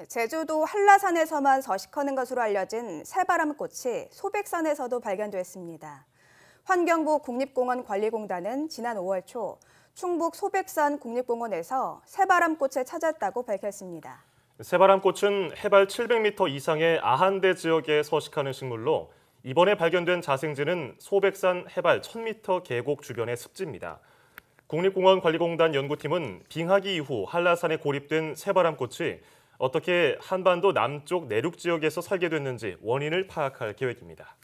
네, 제주도 한라산에서만 서식하는 것으로 알려진 새바람꽃이 소백산에서도 발견됐습니다. 환경부 국립공원관리공단은 지난 5월 초 충북 소백산 국립공원에서 새바람꽃을 찾았다고 밝혔습니다. 새바람꽃은 해발 700m 이상의 아한대 지역에 서식하는 식물로 이번에 발견된 자생지는 소백산 해발 1000m 계곡 주변의 습지입니다. 국립공원관리공단 연구팀은 빙하기 이후 한라산에 고립된 새바람꽃이 어떻게 한반도 남쪽 내륙 지역에서 살게 됐는지 원인을 파악할 계획입니다.